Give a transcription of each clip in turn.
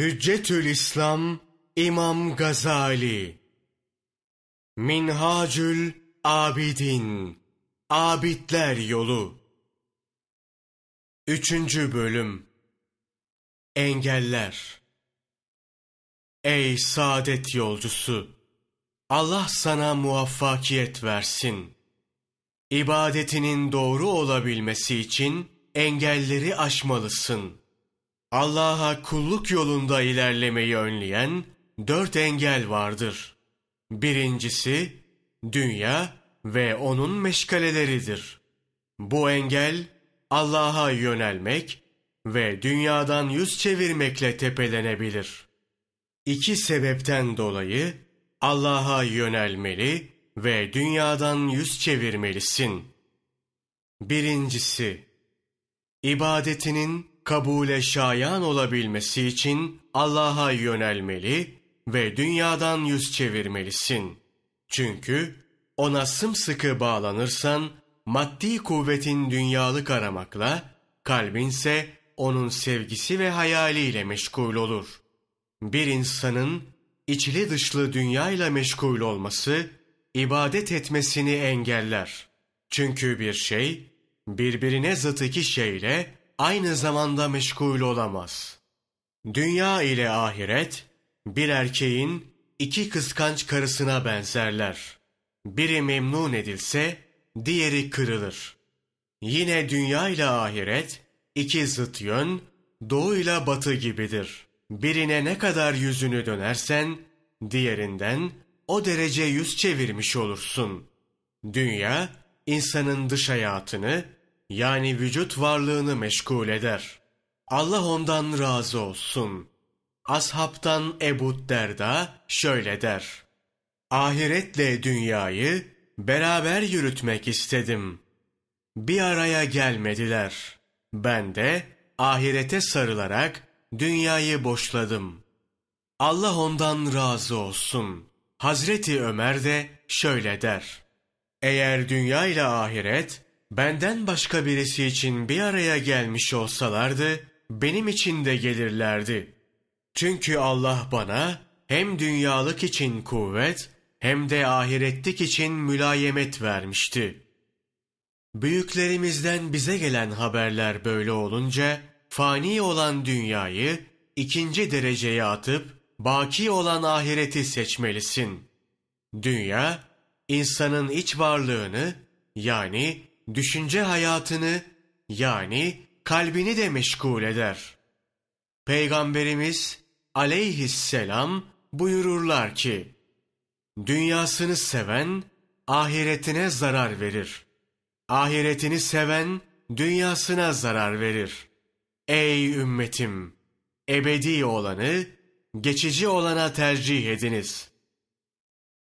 Hüccetül İslam İmam Gazali Minhacül Abidin Abidler Yolu Üçüncü Bölüm Engeller Ey saadet yolcusu! Allah sana muvaffakiyet versin. İbadetinin doğru olabilmesi için engelleri aşmalısın. Allah'a kulluk yolunda ilerlemeyi önleyen dört engel vardır. Birincisi dünya ve onun meşgaleleridir. Bu engel Allah'a yönelmek ve dünyadan yüz çevirmekle tepelenebilir. İki sebepten dolayı Allah'a yönelmeli ve dünyadan yüz çevirmelisin. Birincisi, ibadetinin kabule şayan olabilmesi için Allah'a yönelmeli ve dünyadan yüz çevirmelisin. Çünkü ona sımsıkı bağlanırsan maddi kuvvetin dünyalık aramakla, kalbinse onun sevgisi ve hayaliyle meşgul olur. Bir insanın içli dışlı dünyayla meşgul olması, ibadet etmesini engeller. Çünkü bir şey, birbirine zıt iki şeyle aynı zamanda meşgul olamaz. Dünya ile ahiret bir erkeğin iki kıskanç karısına benzerler. Biri memnun edilse diğeri kırılır. Yine dünya ile ahiret iki zıt yön doğu ile batı gibidir. Birine ne kadar yüzünü dönersen diğerinden o derece yüz çevirmiş olursun. Dünya insanın dış hayatını yani vücut varlığını meşgul eder. Allah ondan razı olsun. Ashabtan Ebu Derda şöyle der. Ahiretle dünyayı beraber yürütmek istedim. Bir araya gelmediler. Ben de ahirete sarılarak dünyayı boşladım. Allah ondan razı olsun. Hazreti Ömer de şöyle der. Eğer dünya ile ahiret benden başka birisi için bir araya gelmiş olsalardı, benim için de gelirlerdi. Çünkü Allah bana hem dünyalık için kuvvet, hem de ahirettik için mülayemet vermişti. Büyüklerimizden bize gelen haberler böyle olunca, fani olan dünyayı ikinci dereceye atıp, baki olan ahireti seçmelisin. Dünya, insanın iç varlığını, yani düşünce hayatını yani kalbini de meşgul eder. Peygamberimiz aleyhisselam buyururlar ki, Dünyasını seven ahiretine zarar verir. Ahiretini seven dünyasına zarar verir. Ey ümmetim! Ebedi olanı, geçici olana tercih ediniz.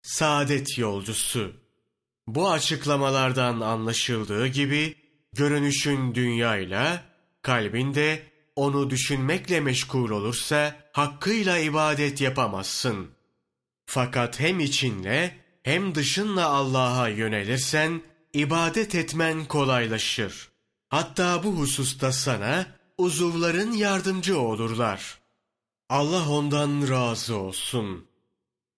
Saadet yolcusu bu açıklamalardan anlaşıldığı gibi görünüşün dünyayla, kalbinde onu düşünmekle meşgul olursa hakkıyla ibadet yapamazsın. Fakat hem içinle hem dışınla Allah'a yönelirsen ibadet etmen kolaylaşır. Hatta bu hususta sana uzuvların yardımcı olurlar. Allah ondan razı olsun.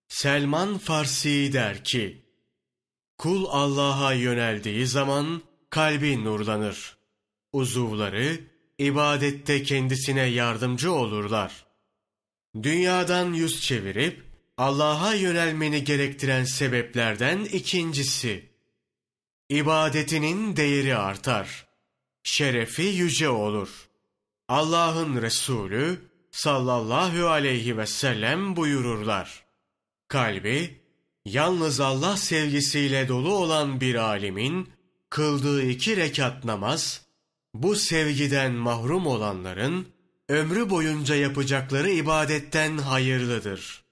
Selman Farsi der ki, Kul Allah'a yöneldiği zaman kalbi nurlanır. Uzuvları ibadette kendisine yardımcı olurlar. Dünyadan yüz çevirip Allah'a yönelmeni gerektiren sebeplerden ikincisi, ibadetinin değeri artar, şerefi yüce olur. Allah'ın Resulü sallallahu aleyhi ve sellem buyururlar. Kalbi yalnız Allah sevgisiyle dolu olan bir alimin kıldığı iki rekat namaz, bu sevgiden mahrum olanların ömrü boyunca yapacakları ibadetten hayırlıdır.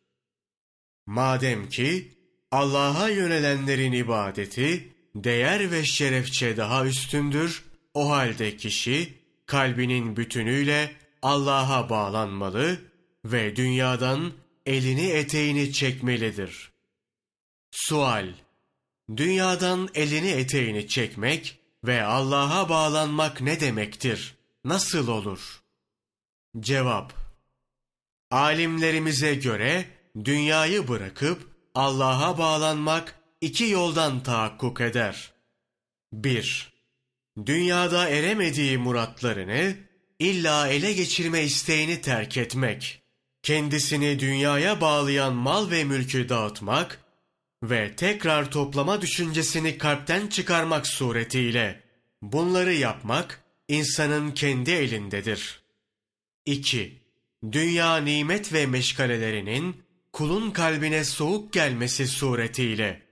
Madem ki Allah'a yönelenlerin ibadeti değer ve şerefçe daha üstündür, o halde kişi kalbinin bütünüyle Allah'a bağlanmalı ve dünyadan elini eteğini çekmelidir.'' Sual Dünyadan elini eteğini çekmek ve Allah'a bağlanmak ne demektir? Nasıl olur? Cevap Alimlerimize göre dünyayı bırakıp Allah'a bağlanmak iki yoldan tahakkuk eder. 1. Dünyada eremediği muratlarını illa ele geçirme isteğini terk etmek. Kendisini dünyaya bağlayan mal ve mülkü dağıtmak ve tekrar toplama düşüncesini kalpten çıkarmak suretiyle bunları yapmak insanın kendi elindedir. 2. Dünya nimet ve meşgalelerinin kulun kalbine soğuk gelmesi suretiyle.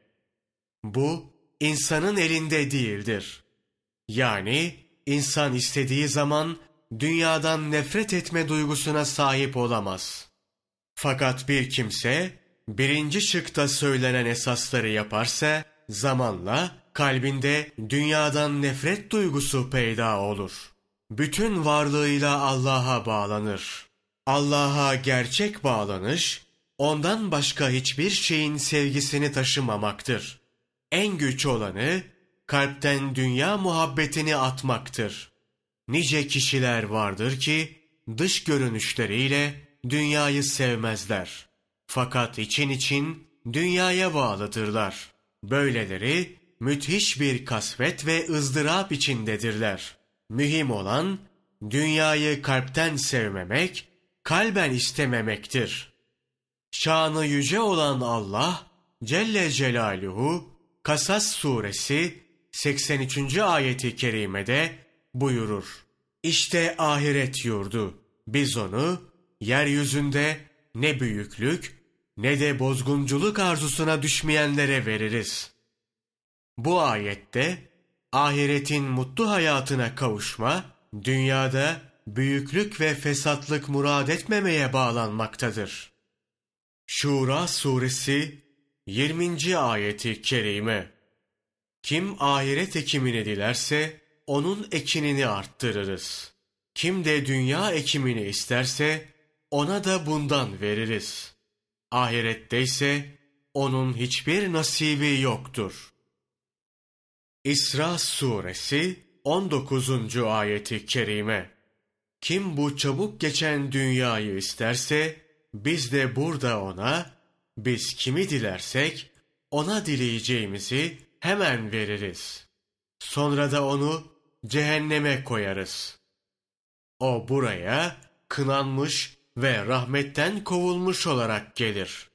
Bu insanın elinde değildir. Yani insan istediği zaman dünyadan nefret etme duygusuna sahip olamaz. Fakat bir kimse birinci şıkta söylenen esasları yaparsa zamanla kalbinde dünyadan nefret duygusu peyda olur. Bütün varlığıyla Allah'a bağlanır. Allah'a gerçek bağlanış, ondan başka hiçbir şeyin sevgisini taşımamaktır. En güç olanı, kalpten dünya muhabbetini atmaktır. Nice kişiler vardır ki, dış görünüşleriyle dünyayı sevmezler.'' Fakat için için dünyaya bağlıdırlar. Böyleleri müthiş bir kasvet ve ızdırap içindedirler. Mühim olan dünyayı kalpten sevmemek, kalben istememektir. Şanı yüce olan Allah Celle Celaluhu Kasas suresi 83. ayeti kerimede buyurur. İşte ahiret yurdu. Biz onu yeryüzünde ne büyüklük ne de bozgunculuk arzusuna düşmeyenlere veririz. Bu ayette ahiretin mutlu hayatına kavuşma, dünyada büyüklük ve fesatlık murad etmemeye bağlanmaktadır. Şura Suresi 20. ayeti kerime Kim ahiret ekimini dilerse onun ekinini arttırırız. Kim de dünya ekimini isterse ona da bundan veririz. Ahirette ise onun hiçbir nasibi yoktur. İsra Suresi 19. ayeti kerime. Kim bu çabuk geçen dünyayı isterse biz de burada ona biz kimi dilersek ona dileyeceğimizi hemen veririz. Sonra da onu cehenneme koyarız. O buraya kınanmış ve rahmetten kovulmuş olarak gelir.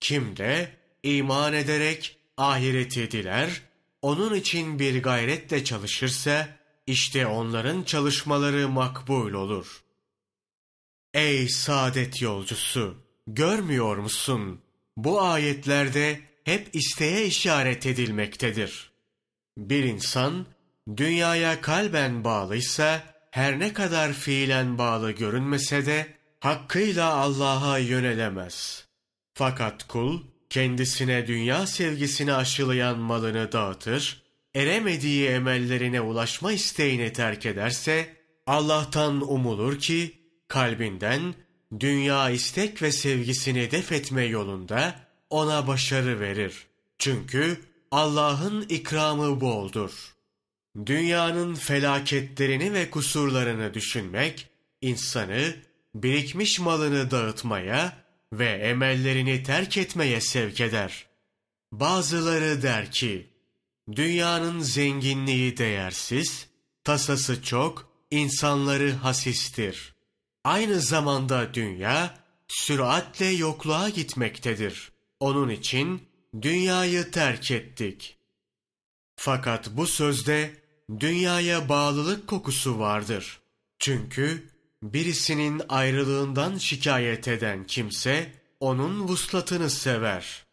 Kim de iman ederek ahireti diler, onun için bir gayretle çalışırsa, işte onların çalışmaları makbul olur. Ey saadet yolcusu! Görmüyor musun? Bu ayetlerde hep isteğe işaret edilmektedir. Bir insan, dünyaya kalben bağlıysa, her ne kadar fiilen bağlı görünmese de, hakkıyla Allah'a yönelemez. Fakat kul kendisine dünya sevgisini aşılayan malını dağıtır, eremediği emellerine ulaşma isteğini terk ederse Allah'tan umulur ki kalbinden dünya istek ve sevgisini def etme yolunda ona başarı verir. Çünkü Allah'ın ikramı boldur. Dünyanın felaketlerini ve kusurlarını düşünmek insanı birikmiş malını dağıtmaya ve emellerini terk etmeye sevk eder. Bazıları der ki, dünyanın zenginliği değersiz, tasası çok, insanları hasistir. Aynı zamanda dünya, süratle yokluğa gitmektedir. Onun için dünyayı terk ettik. Fakat bu sözde dünyaya bağlılık kokusu vardır. Çünkü Birisinin ayrılığından şikayet eden kimse onun vuslatını sever.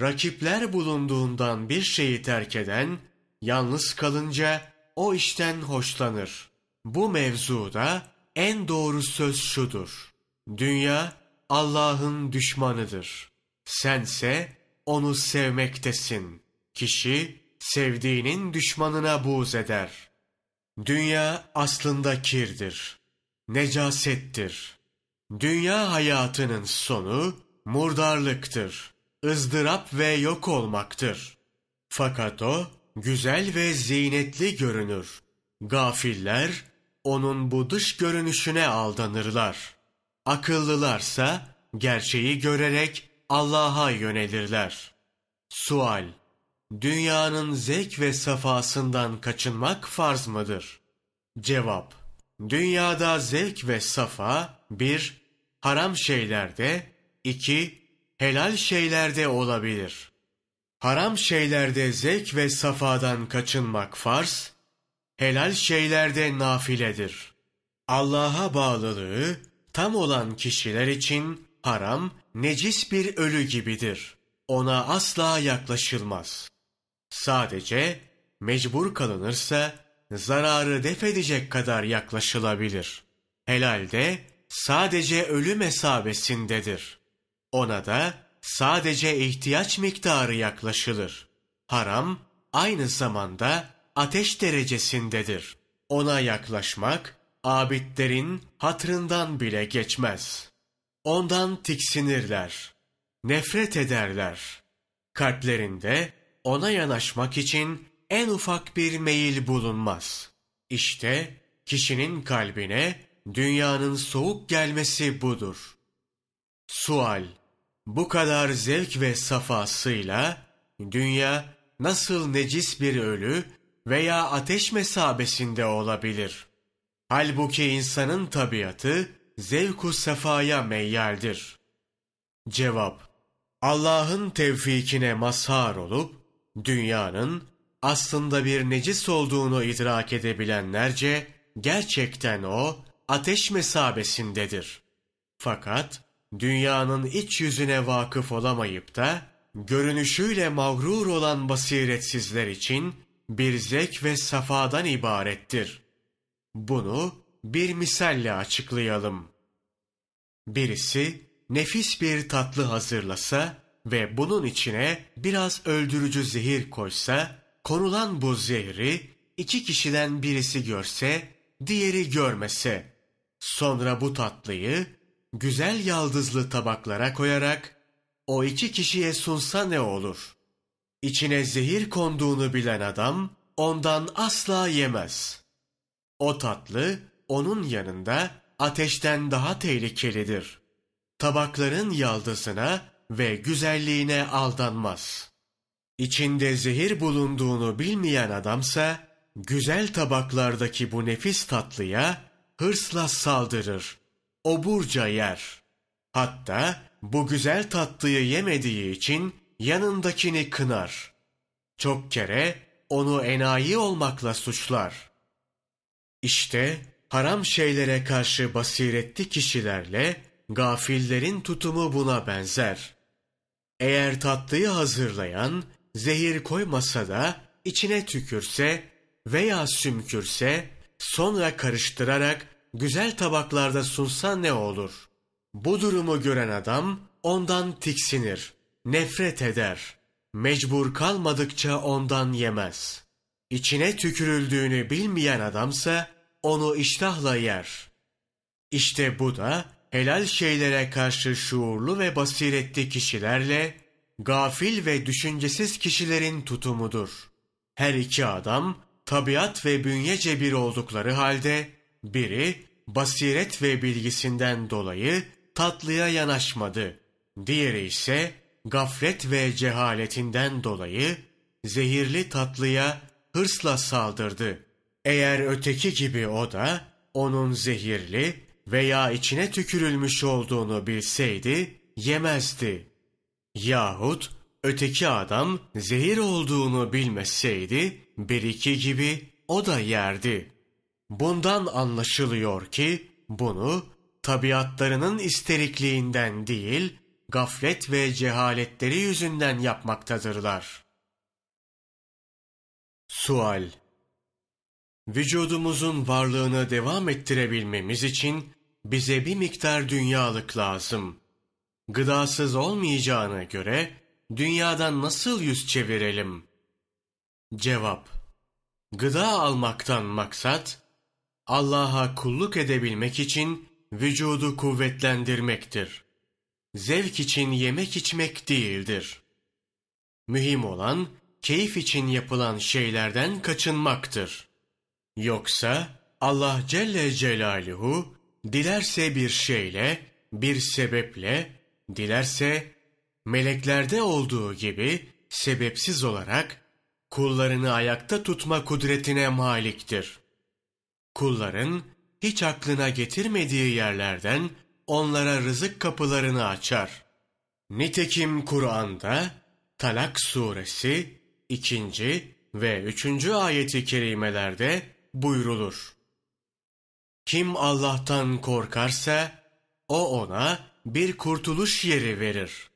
Rakipler bulunduğundan bir şeyi terk eden yalnız kalınca o işten hoşlanır. Bu mevzuda en doğru söz şudur. Dünya Allah'ın düşmanıdır. Sense onu sevmektesin. Kişi sevdiğinin düşmanına buğz eder. Dünya aslında kirdir necasettir. Dünya hayatının sonu murdarlıktır, ızdırap ve yok olmaktır. Fakat o güzel ve zinetli görünür. Gafiller onun bu dış görünüşüne aldanırlar. Akıllılarsa gerçeği görerek Allah'a yönelirler. Sual Dünyanın zevk ve safasından kaçınmak farz mıdır? Cevap Dünyada zevk ve safa, bir, haram şeylerde, iki, helal şeylerde olabilir. Haram şeylerde zevk ve safadan kaçınmak farz, helal şeylerde nafiledir. Allah'a bağlılığı tam olan kişiler için haram, necis bir ölü gibidir. Ona asla yaklaşılmaz. Sadece mecbur kalınırsa zararı def edecek kadar yaklaşılabilir. Helal de sadece ölüm mesabesindedir. Ona da sadece ihtiyaç miktarı yaklaşılır. Haram aynı zamanda ateş derecesindedir. Ona yaklaşmak abidlerin hatrından bile geçmez. Ondan tiksinirler, nefret ederler. Kalplerinde ona yanaşmak için en ufak bir meyil bulunmaz. İşte kişinin kalbine dünyanın soğuk gelmesi budur. Sual Bu kadar zevk ve safasıyla dünya nasıl necis bir ölü veya ateş mesabesinde olabilir? Halbuki insanın tabiatı zevku sefaya meyyaldir. Cevap Allah'ın tevfikine mazhar olup dünyanın aslında bir necis olduğunu idrak edebilenlerce gerçekten o ateş mesabesindedir. Fakat dünyanın iç yüzüne vakıf olamayıp da görünüşüyle mağrur olan basiretsizler için bir zek ve safadan ibarettir. Bunu bir misalle açıklayalım. Birisi nefis bir tatlı hazırlasa ve bunun içine biraz öldürücü zehir koysa konulan bu zehri iki kişiden birisi görse, diğeri görmese. Sonra bu tatlıyı güzel yaldızlı tabaklara koyarak o iki kişiye sunsa ne olur? İçine zehir konduğunu bilen adam ondan asla yemez. O tatlı onun yanında ateşten daha tehlikelidir. Tabakların yaldızına ve güzelliğine aldanmaz.'' İçinde zehir bulunduğunu bilmeyen adamsa, güzel tabaklardaki bu nefis tatlıya hırsla saldırır. Oburca yer. Hatta bu güzel tatlıyı yemediği için yanındakini kınar. Çok kere onu enayi olmakla suçlar. İşte haram şeylere karşı basiretli kişilerle gafillerin tutumu buna benzer. Eğer tatlıyı hazırlayan zehir koymasa da içine tükürse veya sümkürse sonra karıştırarak güzel tabaklarda sunsa ne olur? Bu durumu gören adam ondan tiksinir, nefret eder. Mecbur kalmadıkça ondan yemez. İçine tükürüldüğünü bilmeyen adamsa onu iştahla yer. İşte bu da helal şeylere karşı şuurlu ve basiretli kişilerle gafil ve düşüncesiz kişilerin tutumudur. Her iki adam tabiat ve bünyece bir oldukları halde biri basiret ve bilgisinden dolayı tatlıya yanaşmadı. Diğeri ise gaflet ve cehaletinden dolayı zehirli tatlıya hırsla saldırdı. Eğer öteki gibi o da onun zehirli veya içine tükürülmüş olduğunu bilseydi yemezdi. Yahut öteki adam zehir olduğunu bilmeseydi beriki gibi o da yerdi. Bundan anlaşılıyor ki bunu tabiatlarının isterikliğinden değil, gaflet ve cehaletleri yüzünden yapmaktadırlar. Sual Vücudumuzun varlığını devam ettirebilmemiz için bize bir miktar dünyalık lazım gıdasız olmayacağına göre dünyadan nasıl yüz çevirelim? Cevap Gıda almaktan maksat, Allah'a kulluk edebilmek için vücudu kuvvetlendirmektir. Zevk için yemek içmek değildir. Mühim olan, keyif için yapılan şeylerden kaçınmaktır. Yoksa Allah Celle Celaluhu dilerse bir şeyle, bir sebeple Dilerse meleklerde olduğu gibi sebepsiz olarak kullarını ayakta tutma kudretine maliktir. Kulların hiç aklına getirmediği yerlerden onlara rızık kapılarını açar. Nitekim Kur'an'da Talak suresi 2. ve 3. ayeti kerimelerde buyrulur. Kim Allah'tan korkarsa o ona bir kurtuluş yeri verir.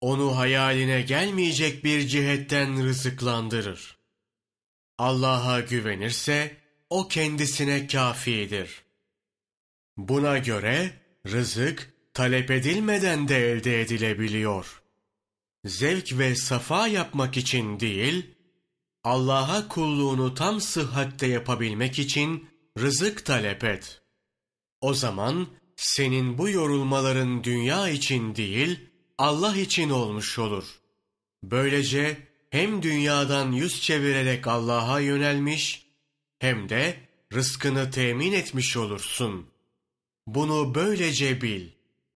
Onu hayaline gelmeyecek bir cihetten rızıklandırır. Allah'a güvenirse o kendisine kafidir. Buna göre rızık talep edilmeden de elde edilebiliyor. Zevk ve safa yapmak için değil, Allah'a kulluğunu tam sıhhatte yapabilmek için rızık talep et. O zaman senin bu yorulmaların dünya için değil, Allah için olmuş olur. Böylece hem dünyadan yüz çevirerek Allah'a yönelmiş, hem de rızkını temin etmiş olursun. Bunu böylece bil.